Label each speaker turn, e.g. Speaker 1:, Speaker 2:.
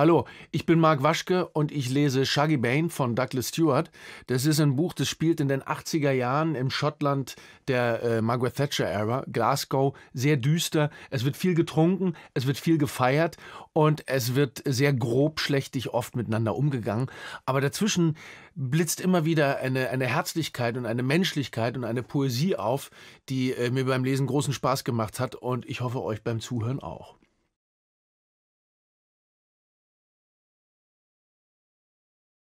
Speaker 1: Hallo, ich bin Marc Waschke und ich lese Shaggy Bane von Douglas Stewart. Das ist ein Buch, das spielt in den 80er Jahren im Schottland der äh, Margaret Thatcher-Ära, Glasgow, sehr düster. Es wird viel getrunken, es wird viel gefeiert und es wird sehr grob, schlechtig oft miteinander umgegangen. Aber dazwischen blitzt immer wieder eine, eine Herzlichkeit und eine Menschlichkeit und eine Poesie auf, die äh, mir beim Lesen großen Spaß gemacht hat und ich hoffe euch beim Zuhören auch.